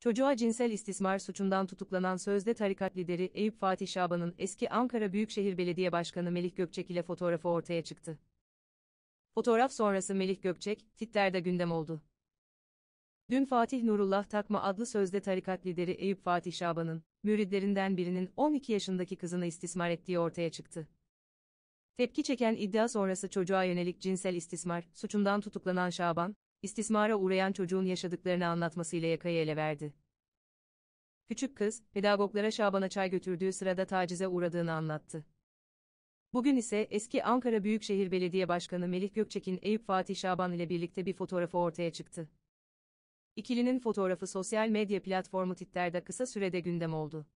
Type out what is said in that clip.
Çocuğa cinsel istismar suçundan tutuklanan sözde tarikat lideri Eyüp Fatih Şaban'ın eski Ankara Büyükşehir Belediye Başkanı Melih Gökçek ile fotoğrafı ortaya çıktı. Fotoğraf sonrası Melih Gökçek, titlerde gündem oldu. Dün Fatih Nurullah Takma adlı sözde tarikat lideri Eyüp Fatih Şaban'ın, müridlerinden birinin 12 yaşındaki kızını istismar ettiği ortaya çıktı. Tepki çeken iddia sonrası çocuğa yönelik cinsel istismar suçundan tutuklanan Şaban, istismara uğrayan çocuğun yaşadıklarını anlatmasıyla yakayı ele verdi. Küçük kız, pedagoglara Şaban'a çay götürdüğü sırada tacize uğradığını anlattı. Bugün ise eski Ankara Büyükşehir Belediye Başkanı Melih Gökçek'in Eyüp Fatih Şaban ile birlikte bir fotoğrafı ortaya çıktı. İkilinin fotoğrafı sosyal medya platformu Twitter'da kısa sürede gündem oldu.